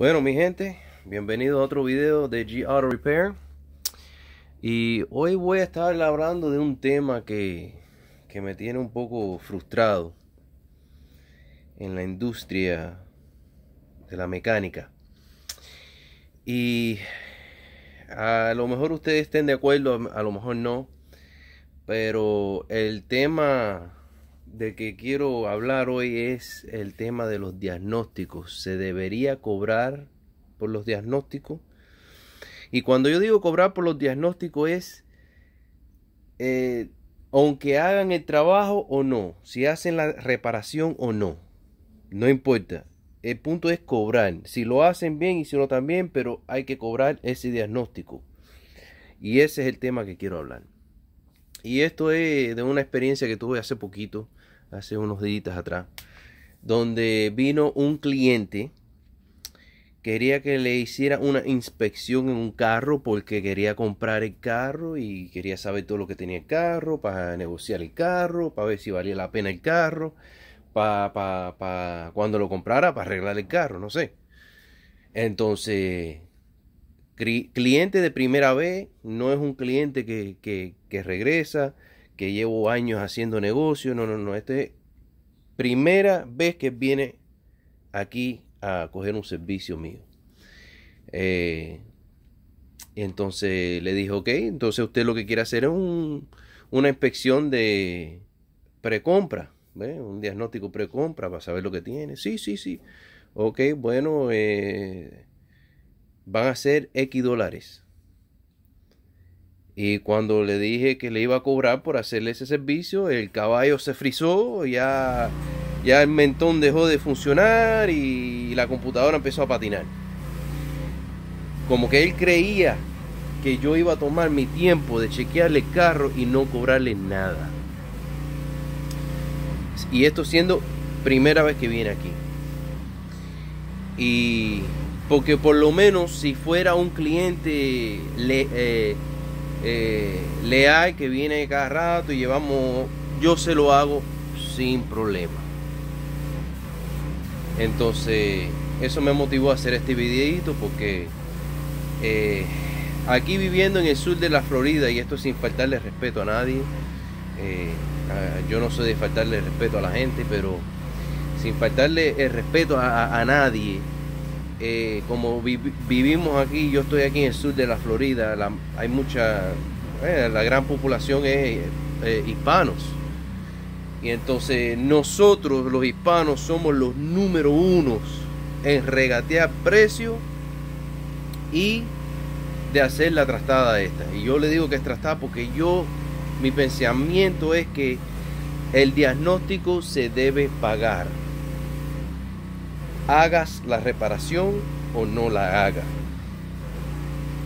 Bueno, mi gente, bienvenidos a otro video de G Auto Repair. Y hoy voy a estar hablando de un tema que, que me tiene un poco frustrado en la industria de la mecánica. Y a lo mejor ustedes estén de acuerdo, a lo mejor no. Pero el tema de que quiero hablar hoy es el tema de los diagnósticos. ¿Se debería cobrar por los diagnósticos? Y cuando yo digo cobrar por los diagnósticos es, eh, aunque hagan el trabajo o no, si hacen la reparación o no, no importa. El punto es cobrar. Si lo hacen bien y si no también, pero hay que cobrar ese diagnóstico. Y ese es el tema que quiero hablar. Y esto es de una experiencia que tuve hace poquito hace unos días atrás, donde vino un cliente, quería que le hiciera una inspección en un carro porque quería comprar el carro y quería saber todo lo que tenía el carro, para negociar el carro, para ver si valía la pena el carro, para, para, cuando lo comprara, para arreglar el carro, no sé. Entonces, cliente de primera vez no es un cliente que regresa que llevo años haciendo negocio. No, no, no. Esta es primera vez que viene aquí a coger un servicio mío. Eh, entonces le dije, ok, entonces usted lo que quiere hacer es una inspección de precompra, compra un diagnóstico precompra para saber lo que tiene. Sí, sí, sí. Ok, bueno, eh, van a ser X dólares. Y cuando le dije que le iba a cobrar por hacerle ese servicio, el caballo se frizó, ya, ya el mentón dejó de funcionar y la computadora empezó a patinar. Como que él creía que yo iba a tomar mi tiempo de chequearle el carro y no cobrarle nada. Y esto siendo primera vez que viene aquí. Y porque por lo menos si fuera un cliente le, eh, eh, leal que viene cada rato y llevamos, yo se lo hago sin problema. Entonces, eso me motivó a hacer este videito porque eh, aquí viviendo en el sur de la Florida, y esto sin faltarle respeto a nadie, eh, yo no soy de faltarle respeto a la gente, pero sin faltarle el respeto a nadie, eh, como vivimos aquí, yo estoy aquí en el sur de la Florida, hay mucha, eh, la gran población es eh, hispanos. Y entonces nosotros los hispanos somos los número unos en regatear precio y de hacer la trastada esta. Y yo le digo que es trastada porque yo, mi pensamiento es que el diagnóstico se debe pagar hagas la reparación o no la hagas.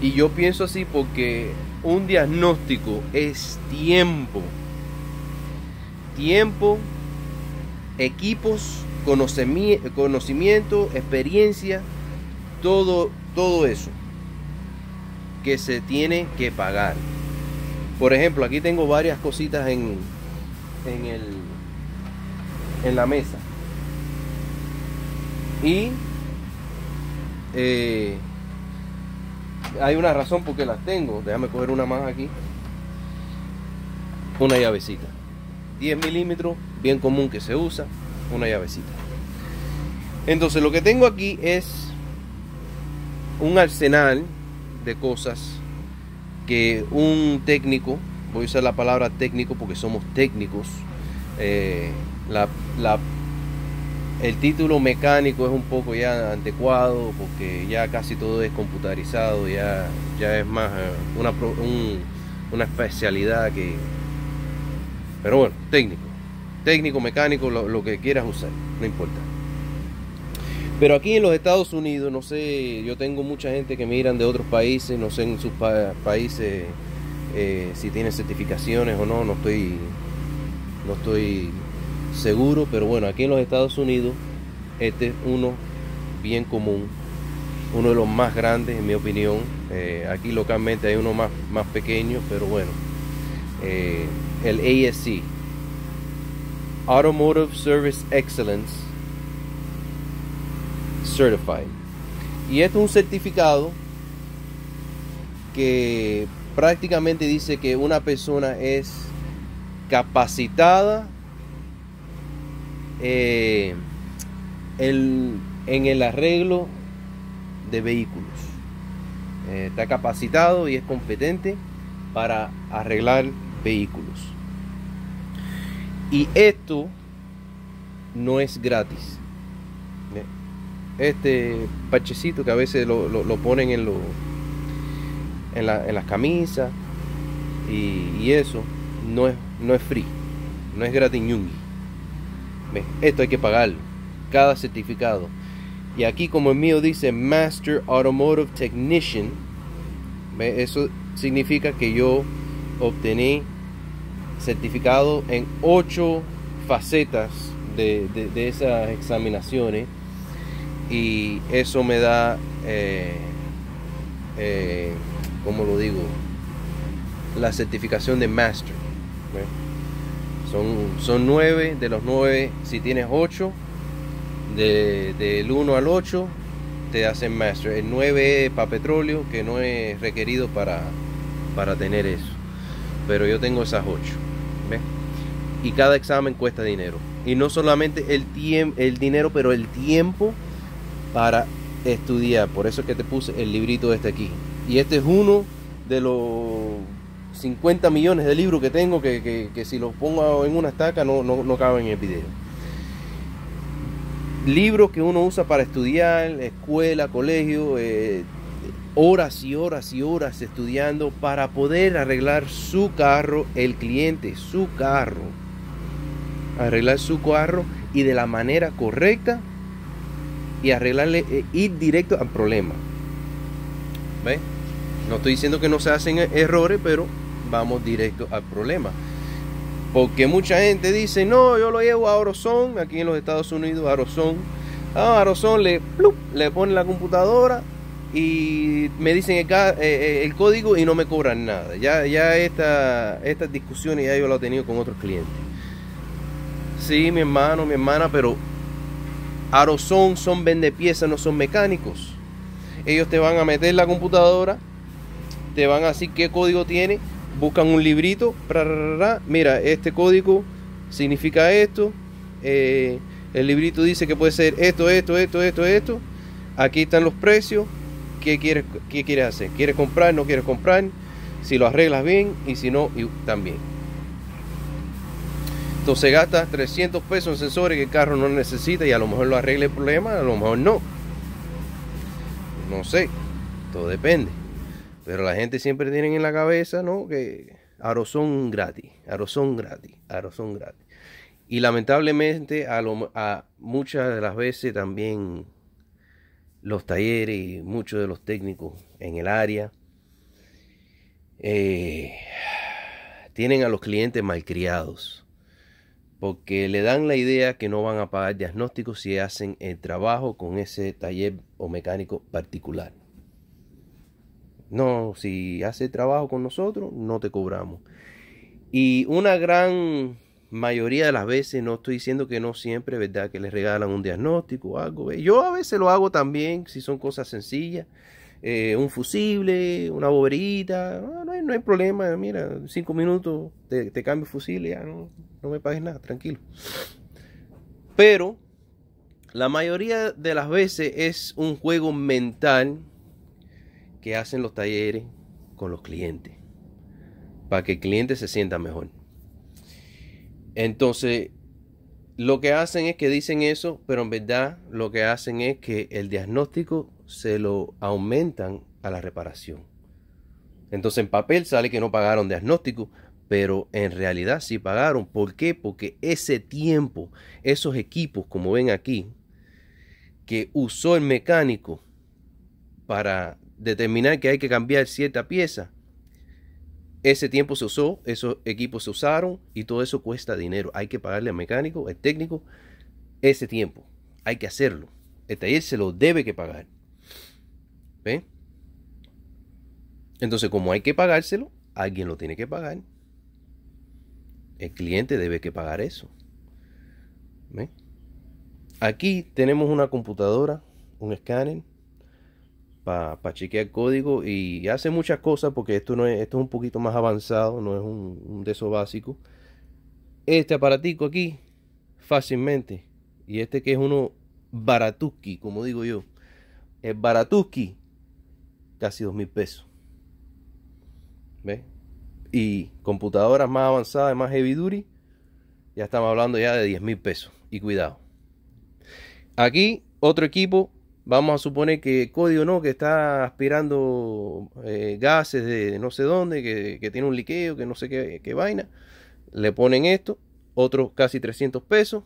Y yo pienso así porque un diagnóstico es tiempo. Tiempo, equipos, conocimiento, experiencia, todo, todo eso que se tiene que pagar. Por ejemplo, aquí tengo varias cositas en, en, el, en la mesa. Y eh, hay una razón por qué las tengo. Déjame coger una más aquí. Una llavecita. 10 milímetros, bien común que se usa. Una llavecita. Entonces lo que tengo aquí es un arsenal de cosas que un técnico, voy a usar la palabra técnico porque somos técnicos, eh, la, la el título mecánico es un poco ya anticuado porque ya casi todo es computarizado, ya, ya es más eh, una, especialidad que... Pero bueno, técnico. Técnico, mecánico, lo, que quieras usar, no importa. Pero aquí en los Estados Unidos, no sé, yo tengo mucha gente que miran de otros países, no sé en sus países eh, si tienen certificaciones o no, no estoy, no estoy seguro, pero bueno, aquí en los Estados Unidos este es uno bien común, uno de los más grandes en mi opinión. Eh, aquí localmente hay uno más, pequeño, pero bueno. Eh, el ASC, Automotive Service Excellence Certified. Y este es un certificado que prácticamente dice que una persona es capacitada eh, en el arreglo de vehículos. Eh, está capacitado y es competente para arreglar vehículos. Y esto no es gratis. Eh, este pachecito que a veces lo, ponen en, lo, en, la, en, las camisas y, eso no es, no es free, no es gratis esto hay que pagarlo. Cada certificado. Y aquí como el mío dice Master Automotive Technician, eso significa que yo obtení certificado en ocho facetas de, esas examinaciones y eso me da, como eh, eh, ¿cómo lo digo? La certificación de Master. Son, son nueve, de los nueve, si tienes ocho, de, del 1 al 8 te hacen master. El 9 es para petróleo, que no es requerido para, para tener eso. Pero yo tengo esas 8. Y cada examen cuesta dinero. Y no solamente el, el dinero, pero el tiempo para estudiar. Por eso es que te puse el librito este aquí. Y este es uno de los 50 millones de libros que tengo que, si los pongo en una estaca no, no, no caben en el video. Libros que uno usa para estudiar, escuela, colegio, eh, horas y horas y horas estudiando para poder arreglar su carro, el cliente, su carro. Arreglar su carro y de la manera correcta y arreglarle, eh, ir directo al problema. ¿Ve? No estoy diciendo que no se hacen e-, errores, pero vamos directo al problema. Porque mucha gente dice, no, yo lo llevo a Orozón, aquí en los Estados Unidos, a Orozón. Ah, a Orozón le, le ponen la computadora y me dicen eh, eh, el, código y no me cobran nada. Ya, ya esta, estas discusiones ya yo las he tenido con otros clientes. Sí, mi hermano, mi hermana, pero Arozón son vende piezas no son mecánicos. Ellos te van a meter la computadora, te van a decir qué código tiene buscan un librito, mira, este código significa esto, eh, el librito dice que puede ser esto, esto, esto, esto, esto, aquí están los precios, ¿qué quieres, qué quieres hacer? ¿Quieres comprar, no quieres comprar? Si lo arreglas bien y si no, también. Entonces gasta 300 pesos en sensores que el carro no necesita y a lo mejor lo arregle el problema, a lo mejor no. No sé, todo depende. Pero la gente siempre tiene en la cabeza, ¿no? Que arozón gratis, arozón gratis, arozón gratis. Y lamentablemente a, muchas de las veces también los talleres y muchos de los técnicos en el área eh, tienen a los clientes malcriados porque le dan la idea que no van a pagar diagnóstico si hacen el trabajo con ese taller o mecánico particular. No, si hace trabajo con nosotros, no te cobramos. Y una gran mayoría de las veces, no estoy diciendo que no siempre, ¿verdad? Que les regalan un diagnóstico o algo. Yo a veces lo hago también, si son cosas sencillas. Eh, un fusible, una boberita, no, hay, problema, mira, cinco minutos te, cambio fusible, ya no, no me pagues nada, tranquilo. Pero la mayoría de las veces es un juego mental que hacen los talleres con los clientes para que el cliente se sienta mejor. Entonces, lo que hacen es que dicen eso, pero en verdad lo que hacen es que el diagnóstico se lo aumentan a la reparación. Entonces, en papel sale que no pagaron diagnóstico, pero en realidad sí pagaron. ¿Por qué? Porque ese tiempo, esos equipos, como ven aquí, que usó el mecánico para determinar que hay que cambiar cierta pieza. Ese tiempo se usó, esos equipos se usaron y todo eso cuesta dinero. Hay que pagarle al mecánico, al técnico, ese tiempo. Hay que hacerlo. El taller se lo debe que pagar. ¿Ven? Entonces, como hay que pagárselo, alguien lo tiene que pagar. El cliente debe que pagar eso. Aquí tenemos una computadora, un escáner, para chequear código y hace muchas cosas porque esto no es, esto es un poquito más avanzado, no es un, de esos básicos. Este aparatico aquí, fácilmente, y este que es uno baratuski, como digo yo, es baratuski, casi dos mil pesos. ¿Ves? Y computadoras más avanzadas, más heavy duty, ya estamos hablando ya de diez mil pesos. Y cuidado. Aquí otro equipo vamos a suponer que código no, que está aspirando eh, gases de no sé dónde, que, tiene un liqueo, que no sé qué, vaina, le ponen esto, otros casi 300 pesos,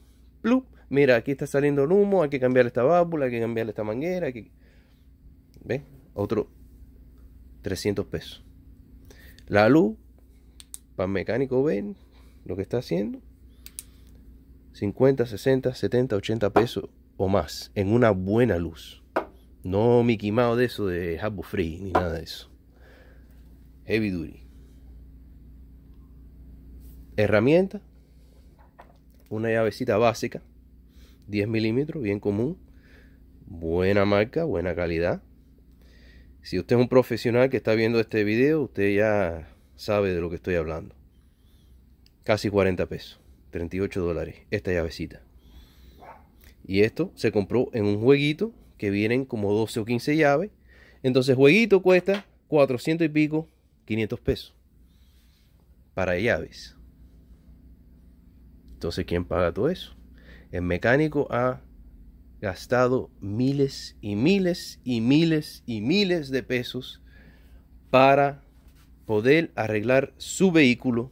mira, aquí está saliendo el humo, hay que cambiar esta válvula, hay que cambiarle esta manguera, que... ¿Ven? Otro 300 pesos. La luz, para mecánico ven lo que está haciendo. 50, 60, 70, 80 pesos o más, en una buena luz. No mi Mouse de eso de Habbo Free, ni nada de eso. Heavy duty. Herramienta. Una llavecita básica. 10 milímetros, bien común. Buena marca, buena calidad. Si usted es un profesional que está viendo este video, usted ya sabe de lo que estoy hablando. Casi 40 pesos, 38 dólares, esta llavecita. Y esto se compró en un jueguito que vienen como 12 o 15 llaves. Entonces, jueguito cuesta 400 y pico, 500 pesos para llaves. Entonces, ¿quién paga todo eso? El mecánico ha gastado miles y miles y miles y miles de pesos para poder arreglar su vehículo,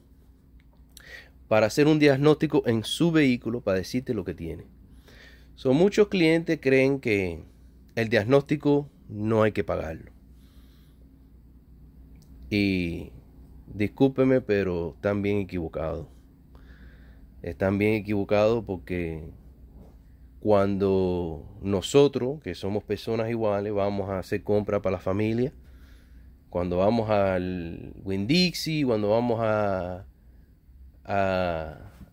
para hacer un diagnóstico en su vehículo, para decirte lo que tiene. Son muchos clientes creen que el diagnóstico no hay que pagarlo. Y discúlpeme, pero están bien equivocados. Están bien equivocados porque cuando nosotros, que somos personas iguales, vamos a hacer compra para la familia, cuando vamos al Winn-Dixie, cuando vamos a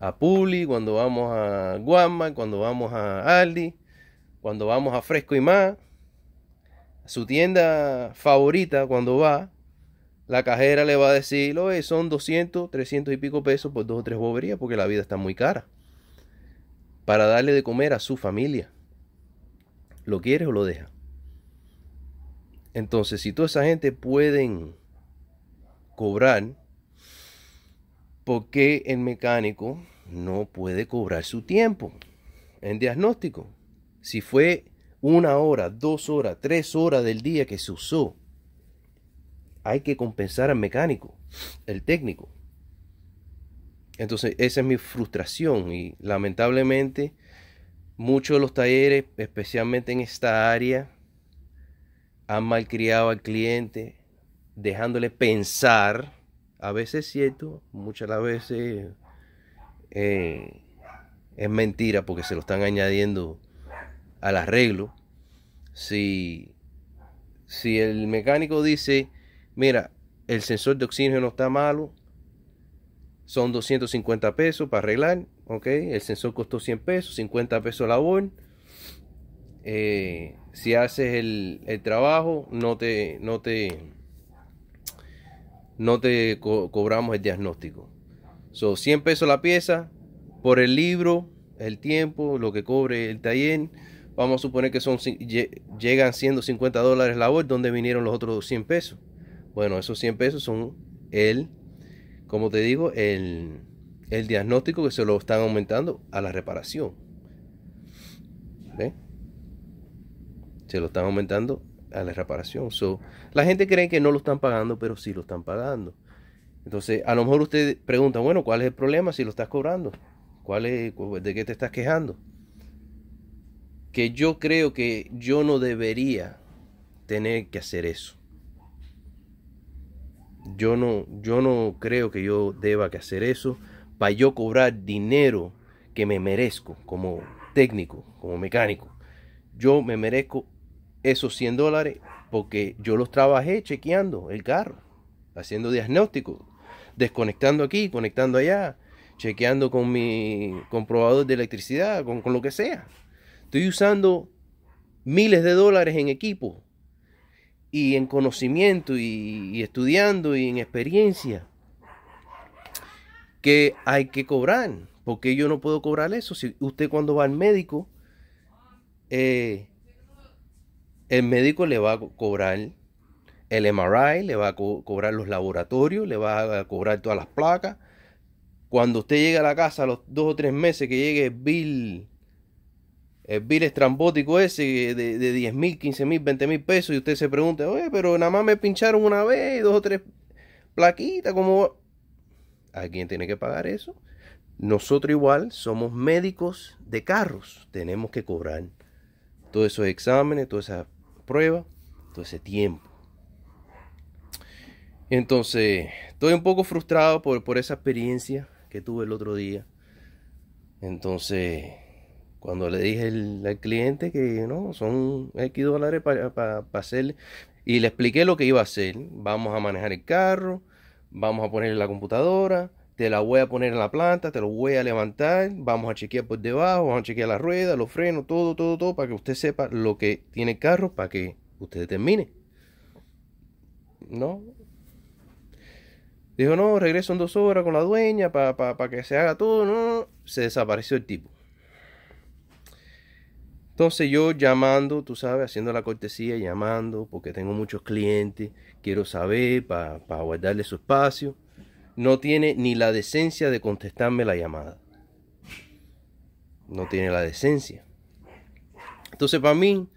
a Puli, cuando vamos a Guamma, cuando vamos a Aldi, cuando vamos a Fresco y más. Su tienda favorita cuando va, la cajera le va a decir, son 200, 300 y pico pesos por dos o tres boberías porque la vida está muy cara. Para darle de comer a su familia. ¿Lo quiere o lo deja Entonces, si toda esa gente pueden cobrar porque el mecánico no puede cobrar su tiempo en diagnóstico? Si fue una hora, dos horas, tres horas del día que se usó, hay que compensar al mecánico, el técnico. Entonces, esa es mi frustración y lamentablemente muchos de los talleres, especialmente en esta área, han malcriado al cliente, dejándole pensar a veces es cierto, muchas las veces eh, es mentira porque se lo están añadiendo al arreglo. Si, si el mecánico dice, mira, el sensor de oxígeno no está malo, son 250 pesos para arreglar, ok, el sensor costó 100 pesos, 50 pesos la labor. Eh, si haces el, trabajo, no te, no te, no te cobramos el diagnóstico. Son 100 pesos la pieza por el libro, el tiempo, lo que cobre el taller. Vamos a suponer que son llegan 150 dólares la hora. donde vinieron los otros 100 pesos. Bueno, esos 100 pesos son el, como te digo, el, diagnóstico que se lo están aumentando a la reparación. Se lo están aumentando a la reparación. So, la gente cree que no lo están pagando, pero sí lo están pagando. Entonces, a lo mejor usted pregunta, bueno, ¿cuál es el problema si lo estás cobrando? ¿Cuál es, ¿De qué te estás quejando? Que yo creo que yo no debería tener que hacer eso. Yo no, yo no creo que yo deba que hacer eso para yo cobrar dinero que me merezco como técnico, como mecánico. Yo me merezco esos 100 dólares porque yo los trabajé chequeando el carro, haciendo diagnóstico, desconectando aquí, conectando allá, chequeando con mi comprobador de electricidad, con, lo que sea. Estoy usando miles de dólares en equipo y en conocimiento y, estudiando y en experiencia que hay que cobrar. porque yo no puedo cobrar eso? Si usted cuando va al médico, eh, el médico le va a cobrar el MRI, le va a cobrar los laboratorios, le va a cobrar todas las placas. Cuando usted llega a la casa a los dos o tres meses que llegue el bill, el bill estrambótico ese de, 10 mil, 15 mil, 20 mil pesos y usted se pregunta, oye, pero nada más me pincharon una vez, dos o tres plaquitas, como... ¿A quién tiene que pagar eso? Nosotros igual somos médicos de carros, tenemos que cobrar todos esos exámenes, todas esas prueba, todo ese tiempo. Entonces, estoy un poco frustrado por, esa experiencia que tuve el otro día. Entonces, cuando le dije al cliente que no, son X dólares para para hacer, y le expliqué lo que iba a hacer, vamos a manejar el carro, vamos a poner la computadora, te la voy a poner en la planta, te lo voy a levantar, vamos a chequear por debajo, vamos a chequear las ruedas, los frenos, todo, todo, todo, para que usted sepa lo que tiene el carro, para que usted termine. ¿No? Dijo, no, regreso en dos horas con la dueña para que se haga todo, no, se desapareció el tipo. Entonces yo llamando, tú sabes, haciendo la cortesía, llamando, porque tengo muchos clientes, quiero saber para guardarle su espacio no tiene ni la decencia de contestarme la llamada. No tiene la decencia. Entonces, para mí,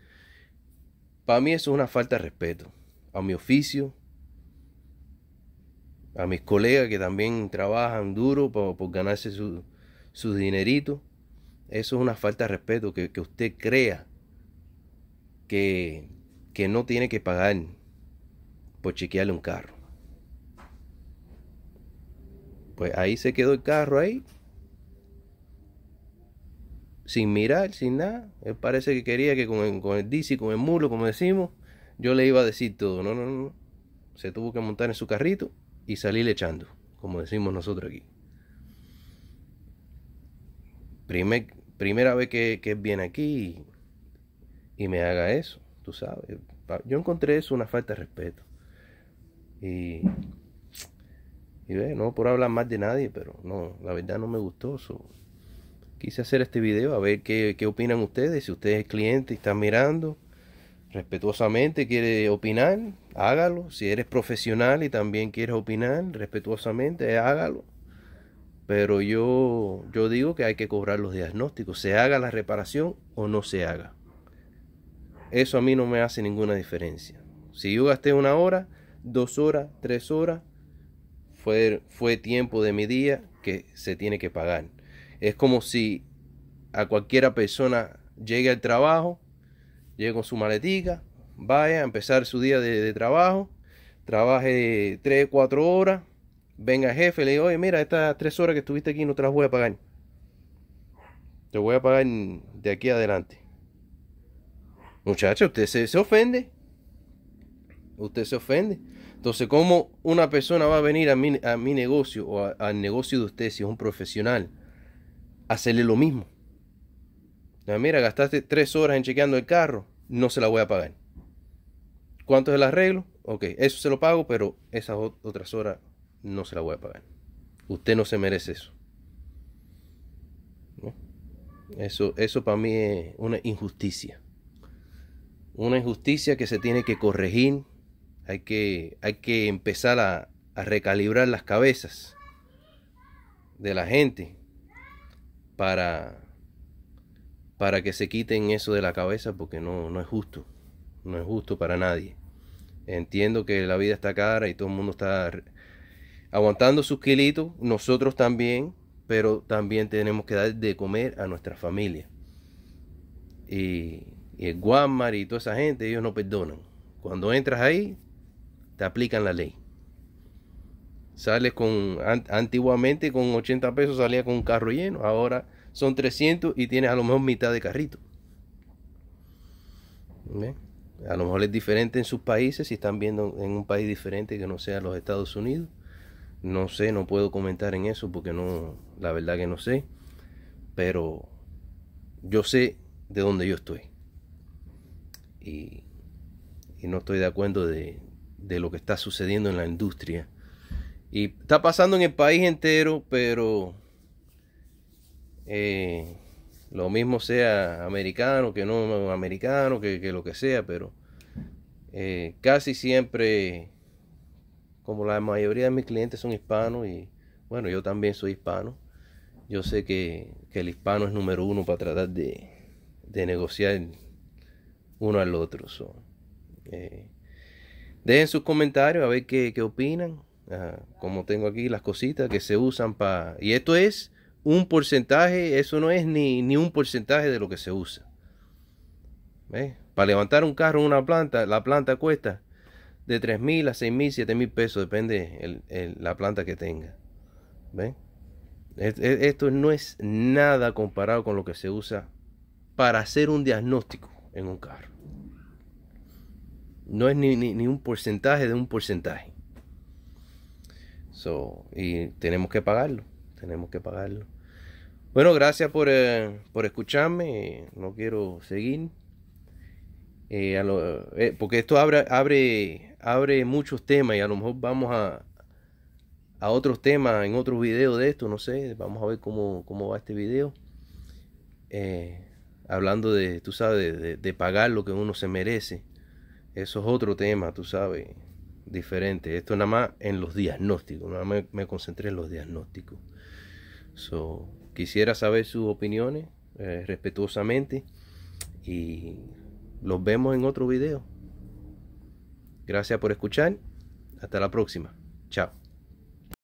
para mí eso es una falta de respeto a mi oficio, a mis colegas que también trabajan duro por, ganarse su, dineritos. dinerito. Eso es una falta de respeto que, usted crea que, que no tiene que pagar por chequearle un carro. Pues ahí se quedó el carro ahí. Sin mirar, sin nada. parece que quería que con el, DC, con el mulo, como decimos, yo le iba a decir todo. No, no, no. Se tuvo que montar en su carrito y salir echando, como decimos nosotros aquí. primera vez que, viene aquí y, y me haga eso, tú sabes. Yo encontré eso una falta de respeto. Y y ve, no por hablar más de nadie, pero no, la verdad no me gustó. Quise hacer este video a ver qué, opinan ustedes. Si usted es cliente y está mirando, respetuosamente quiere opinar, hágalo. Si eres profesional y también quieres opinar, respetuosamente, eh, hágalo. Pero yo, yo digo que hay que cobrar los diagnósticos, se haga la reparación o no se haga. Eso a mí no me hace ninguna diferencia. Si yo gasté una hora, dos horas, tres horas, fue, tiempo de mi día que se tiene que pagar. Es como si a cualquiera persona llegue al trabajo, llegue con su maletica, vaya a empezar su día de, trabajo, trabaje 3, 4 horas, venga el jefe, le diga, oye, mira, estas 3 horas que estuviste aquí no te las voy a pagar. Te voy a pagar de aquí adelante. Muchacho, usted se, se ofende usted se ofende. Entonces, ¿cómo una persona va a venir a mi, a mi negocio o al negocio de usted si es un profesional? hacerle lo mismo. mira, gastaste tres horas en chequeando el carro, no se la voy a pagar. ¿Cuánto es el arreglo? Ok, eso se lo pago, pero esas otras horas no se la voy a pagar. Usted no se merece eso. Eso, eso para mí es una injusticia. Una injusticia que se tiene que corregir hay que, hay que empezar a, recalibrar las cabezas de la gente para, para que se quiten eso de la cabeza porque no, no es justo. No es justo para nadie. Entiendo que la vida está cara y todo el mundo está aguantando sus kilitos, nosotros también, pero también tenemos que dar de comer a nuestra familia. Y, y el Walmart y toda esa gente, ellos no perdonan. Cuando entras ahí, te aplican la ley. Sales con, antiguamente con 80 pesos salía con un carro lleno, ahora son 300 y tienes a lo mejor mitad de carrito. A lo mejor es diferente en sus países, si están viendo en un país diferente que no sea los Estados Unidos. No sé, no puedo comentar en eso porque no, la verdad que no sé. Pero yo sé de dónde yo estoy. y no estoy de acuerdo de, de lo que está sucediendo en la industria. Y está pasando en el país entero, pero eh, lo mismo sea americano que no americano, que, lo que sea, pero eh, casi siempre, como la mayoría de mis clientes son hispanos, y bueno, yo también soy hispano, yo sé que, que el hispano es número uno para tratar de, de negociar uno al otro. son eh, Dejen sus comentarios a ver qué, opinan. Ah, como tengo aquí las cositas que se usan para... Y esto es un porcentaje, eso no es ni, un porcentaje de lo que se usa. Para levantar un carro en una planta, la planta cuesta de 3 mil a 6 mil, 7 mil pesos, depende el, la planta que tenga. Esto no es nada comparado con lo que se usa para hacer un diagnóstico en un carro. No es ni, ni, ni un porcentaje de un porcentaje. y tenemos que pagarlo. Tenemos que pagarlo. Bueno, gracias por, eh, escucharme. Eh, no quiero seguir. Eh, porque esto abre, abre, abre muchos temas y a lo mejor vamos a, a otros temas en otros videos de esto. No sé, vamos a ver cómo, va este video. hablando de, tú sabes, de pagar lo que uno se merece. Eso es otro tema, tú sabes, diferente. Esto nada más en los diagnósticos, nada más me concentré en los diagnósticos. quisiera saber sus opiniones eh, respetuosamente y los vemos en otro video. Gracias por escuchar. Hasta la próxima. Chao.